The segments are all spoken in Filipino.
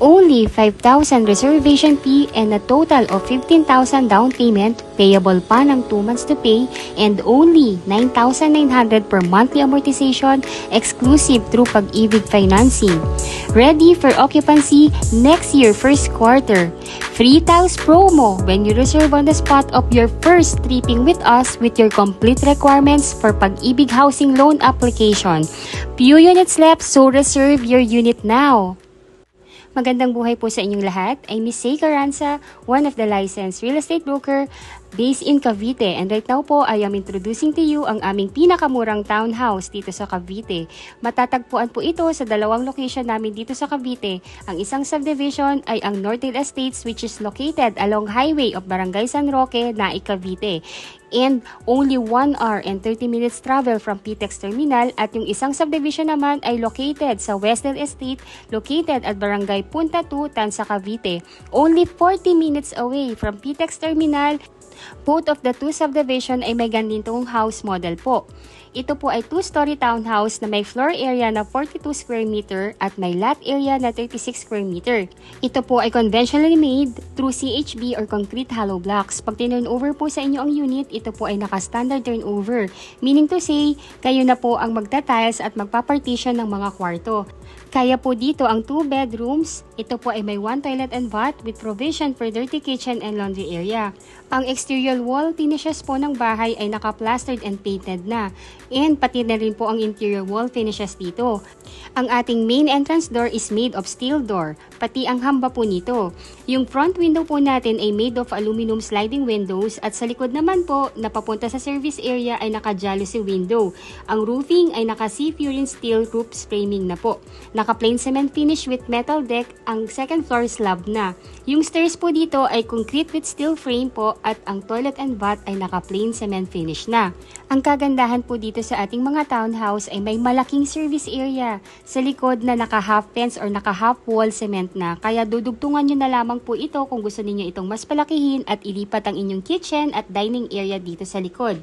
only 5,000 reservation fee and a total of 15,000 down payment, payable pa ng 2 months to pay, and only 9,900 per monthly amortization, exclusive through pag-ibig financing. Ready for occupancy next year first quarter. Free tiles promo when you reserve on the spot of your first tripping with us with your complete requirements for pag-ibig housing loan application. Few units left, so reserve your unit now. Magandang buhay po sa inyong lahat. I'm Miss Say Caranza, one of the licensed real estate broker based in Cavite. And right now po, I am introducing to you ang aming pinakamurang townhouse dito sa Cavite. Matatagpuan po ito sa dalawang location namin dito sa Cavite. Ang isang subdivision ay ang Northdale Estates which is located along highway of Barangay San Roque, Nai, Cavite and only 1 hour and 30 minutes travel from PTEX Terminal at yung isang subdivision naman ay located sa Western Estate located at Barangay Punta 2, Tansa, Cavite. Only 40 minutes away from PTEX Terminal Both of the two subdivision ay may ganitong house model po. Ito po ay two-story townhouse na may floor area na 42 square meter at may lot area na 36 square meter. Ito po ay conventionally made through CHB or concrete hollow blocks. Pag tinurnover po sa inyo ang unit, ito po ay naka-standard turnover. Meaning to say, kayo na po ang magtatiles at magpa-partition ng mga kwarto. Kaya po dito ang two bedrooms, ito po ay may one toilet and bath with provision for dirty kitchen and laundry area. Ang exterior wall finishes po ng bahay ay naka-plastered and painted na and pati na rin po ang interior wall finishes dito. Ang ating main entrance door is made of steel door, pati ang hamba po nito. Yung front window po natin ay made of aluminum sliding windows at sa likod naman po, napapunta sa service area ay naka-jealousy window. Ang roofing ay naka-seafurin steel roof framing na po. Naka-plain cement finish with metal deck ang second floor slab na. Yung stairs po dito ay concrete with steel frame po at ang toilet and bath ay naka-plain cement finish na. Ang kagandahan po dito dito sa ating mga townhouse ay may malaking service area sa likod na naka half fence or naka half wall cement na. Kaya dudugtungan nyo na lamang po ito kung gusto niyo itong mas palakihin at ilipat ang inyong kitchen at dining area dito sa likod.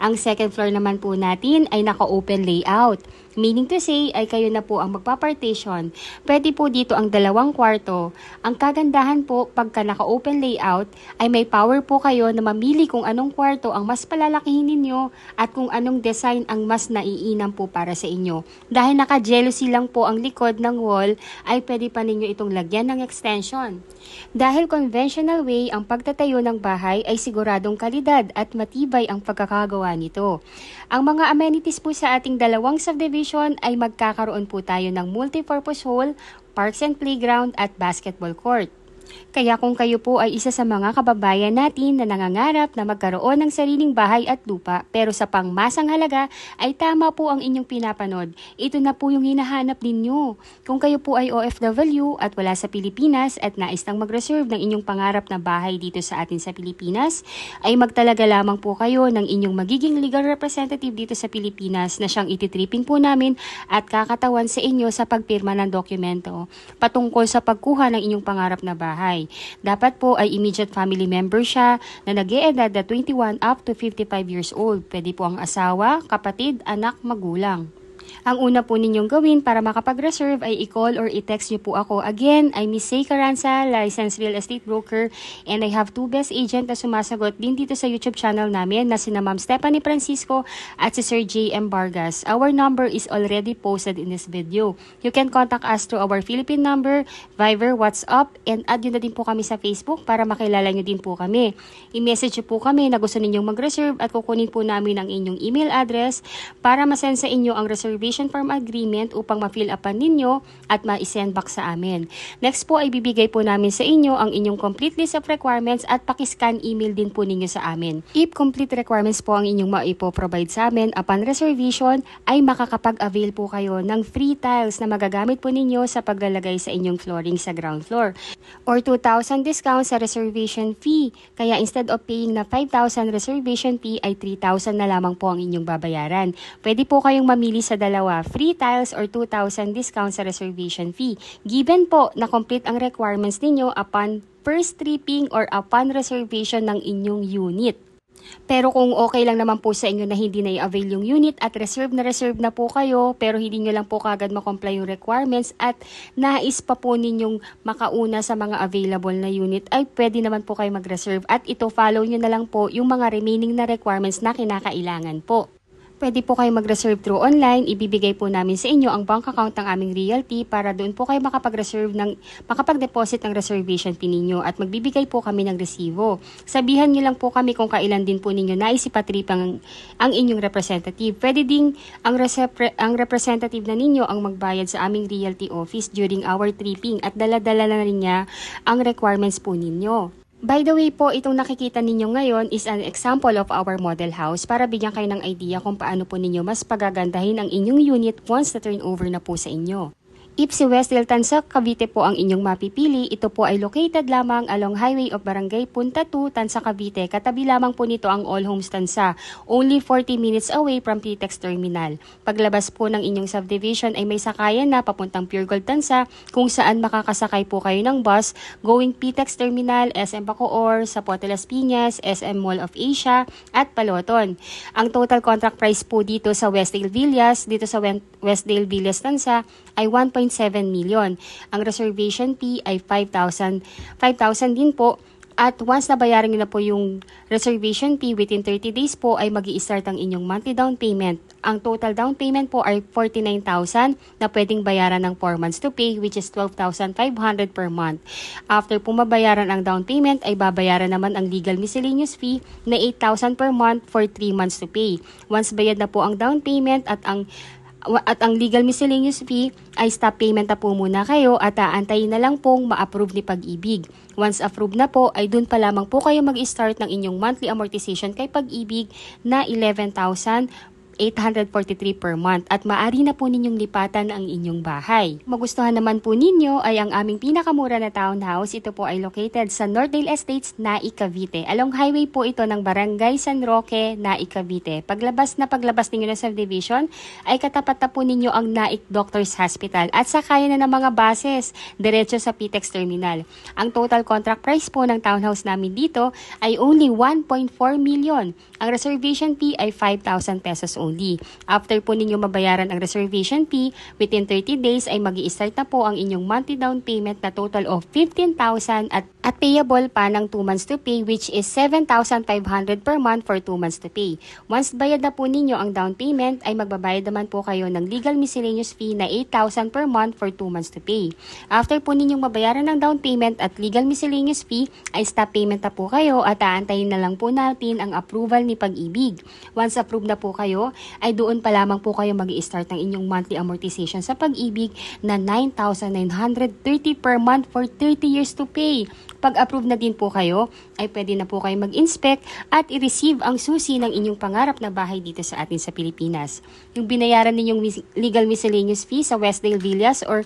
Ang second floor naman po natin ay naka open layout. Meaning to say ay kayo na po ang magpa-partition. Pwede po dito ang dalawang kwarto. Ang kagandahan po pagka naka-open layout ay may power po kayo na mamili kung anong kwarto ang mas palalakihin ninyo at kung anong design ang mas naiinam po para sa inyo. Dahil naka-jealousy lang po ang likod ng wall ay pwede pa ninyo itong lagyan ng extension. Dahil conventional way ang pagtatayo ng bahay ay siguradong kalidad at matibay ang pagkakagawa nito. Ang mga amenities po sa ating dalawang subdivision addition ay magkakaroon po tayo ng multipurpose hall, parks and playground at basketball court. Kaya kung kayo po ay isa sa mga kababayan natin na nangangarap na magkaroon ng sariling bahay at lupa pero sa pangmasang halaga ay tama po ang inyong pinapanood. Ito na po yung hinahanap ninyo. Kung kayo po ay OFW at wala sa Pilipinas at nais nang mag-reserve ng inyong pangarap na bahay dito sa atin sa Pilipinas, ay magtalaga lamang po kayo ng inyong magiging legal representative dito sa Pilipinas na siyang ititripping po namin at kakatawan sa inyo sa pagpirma ng dokumento patungkol sa pagkuha ng inyong pangarap na bahay bahay. Dapat po ay immediate family member siya na nag edad na 21 up to 55 years old. Pwede po ang asawa, kapatid, anak, magulang. Ang una po ninyong gawin para makapag-reserve ay i-call or i-text niyo po ako. Again, I'm Miss Say Caranza, licensed real estate broker, and I have two best agent na sumasagot din dito sa YouTube channel namin na si Ma'am Stephanie Francisco at si Sir J.M. Vargas. Our number is already posted in this video. You can contact us through our Philippine number, Viber, WhatsApp, and add nyo na din po kami sa Facebook para makilala niyo din po kami. I-message niyo po kami na gusto ninyong mag-reserve at kukunin po namin ang inyong email address para masend sa inyo ang reserve reservation form agreement upang ma-fill upan ninyo at ma-send back sa amin. Next po ay bibigay po namin sa inyo ang inyong complete list of requirements at paki-scan email din po ninyo sa amin. If complete requirements po ang inyong maipo-provide sa amin upon reservation ay makakapag-avail po kayo ng free tiles na magagamit po ninyo sa paglalagay sa inyong flooring sa ground floor or 2,000 discount sa reservation fee. Kaya instead of paying na 5,000 reservation fee ay 3,000 na lamang po ang inyong babayaran. Pwede po kayong mamili sa dalawa, free tiles or 2,000 discount sa reservation fee. Given po na complete ang requirements ninyo upon first tripping or upon reservation ng inyong unit. Pero kung okay lang naman po sa inyo na hindi na i-avail yung unit at reserve na reserve na po kayo pero hindi nyo lang po kagad makomply yung requirements at nais pa po ninyong makauna sa mga available na unit ay pwede naman po kayo mag-reserve at ito follow nyo na lang po yung mga remaining na requirements na kinakailangan po. Pwede po kayo mag-reserve through online. Ibibigay po namin sa inyo ang bank account ng aming realty para doon po kayo makapag-reserve ng, makapag-deposit ng reservation fee ninyo at magbibigay po kami ng resibo. Sabihan niyo lang po kami kung kailan din po ninyo naisipatrip ang, ang inyong representative. Pwede ding ang, resepre, ang representative na ninyo ang magbayad sa aming realty office during our tripping at dala-dala na rin niya ang requirements po ninyo. By the way po, itong nakikita ninyo ngayon is an example of our model house para bigyan kayo ng idea kung paano po ninyo mas pagagandahin ang inyong unit once na turnover na po sa inyo. If si West Deltan sa Cavite po ang inyong mapipili, ito po ay located lamang along highway of Barangay Punta 2, Tansa, Cavite. Katabi lamang po nito ang All Homes Tansa, only 40 minutes away from Pitex Terminal. Paglabas po ng inyong subdivision ay may sakayan na papuntang Pure Gold Tansa kung saan makakasakay po kayo ng bus going Pitex Terminal, SM Bacoor, sa Potelas Piñas, SM Mall of Asia, at Paloton. Ang total contract price po dito sa Westdale Villas, dito sa Westdale Villas Tansa ay 1. 1.7 million. Ang reservation fee ay 5,000. 5,000 din po at once nabayaran nyo na po yung reservation fee within 30 days po ay mag start ang inyong monthly down payment. Ang total down payment po ay 49,000 na pwedeng bayaran ng 4 months to pay which is 12,500 per month. After po mabayaran ang down payment ay babayaran naman ang legal miscellaneous fee na 8,000 per month for 3 months to pay. Once bayad na po ang down payment at ang at ang legal miscellaneous fee ay stop payment na po muna kayo at aantayin na lang pong ma-approve ni Pag-ibig. Once approved na po ay dun pa lamang po kayo mag-start ng inyong monthly amortization kay Pag-ibig na 11,000 843 per month at maari na po ninyong lipatan ang inyong bahay. Magustuhan naman po ninyo ay ang aming pinakamura na townhouse. Ito po ay located sa Northdale Estates na Icavite. Along highway po ito ng Barangay San Roque na Icavite. Paglabas na paglabas ninyo ng subdivision ay katapat na po ninyo ang Naik Doctors Hospital at sakaya na ng mga bases diretso sa PTEX Terminal. Ang total contract price po ng townhouse namin dito ay only 1.4 million. Ang reservation fee ay 5,000 pesos only only. After po ninyo mabayaran ang reservation fee, within 30 days ay mag start na po ang inyong monthly down payment na total of 15,000 at, at payable pa ng 2 months to pay which is 7,500 per month for 2 months to pay. Once bayad na po ninyo ang down payment ay magbabayad naman po kayo ng legal miscellaneous fee na 8,000 per month for 2 months to pay. After po ninyong mabayaran ng down payment at legal miscellaneous fee ay stop payment na po kayo at aantayin na lang po natin ang approval ni pag-ibig. Once approved na po kayo, ay doon pa lamang po kayo mag start ng inyong monthly amortization sa pag-ibig na 9,930 per month for 30 years to pay. Pag-approve na din po kayo, ay pwede na po kayo mag-inspect at i-receive ang susi ng inyong pangarap na bahay dito sa atin sa Pilipinas. Yung binayaran ninyong legal miscellaneous fee sa Westdale Villas or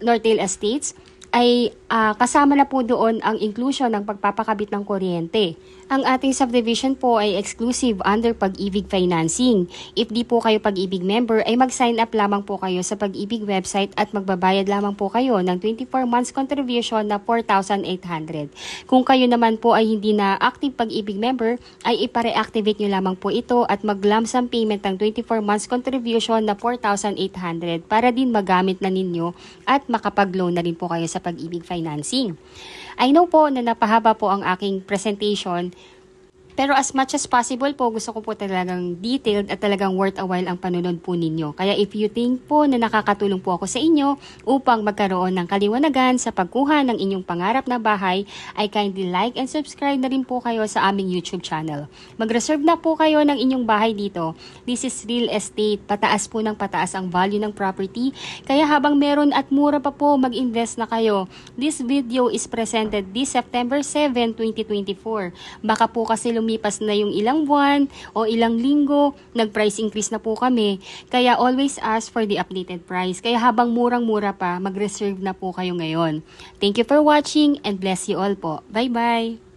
Northdale Estates, ay uh, kasama na po doon ang inclusion ng pagpapakabit ng kuryente. Ang ating subdivision po ay exclusive under Pag-ibig Financing. If di po kayo Pag-ibig member ay mag-sign up lamang po kayo sa Pag-ibig website at magbabayad lamang po kayo ng 24 months contribution na 4,800. Kung kayo naman po ay hindi na active Pag-ibig member ay ipare-activate nyo lamang po ito at mag-lumsum payment ng 24 months contribution na 4,800 para din magamit na ninyo at makapag-loan na rin po kayo sa pag-ibig financing. I know po na napahaba po ang aking presentation pero as much as possible po, gusto ko po talagang detailed at talagang worth a while ang panunod po ninyo. Kaya if you think po na nakakatulong po ako sa inyo upang magkaroon ng kaliwanagan sa pagkuha ng inyong pangarap na bahay, ay kindly like and subscribe na rin po kayo sa aming YouTube channel. Mag-reserve na po kayo ng inyong bahay dito. This is real estate. Pataas po ng pataas ang value ng property. Kaya habang meron at mura pa po, mag-invest na kayo. This video is presented this September 7, 2024. Baka po kasi lumipas na yung ilang buwan o ilang linggo, nag-price increase na po kami. Kaya always ask for the updated price. Kaya habang murang-mura pa, mag-reserve na po kayo ngayon. Thank you for watching and bless you all po. Bye-bye!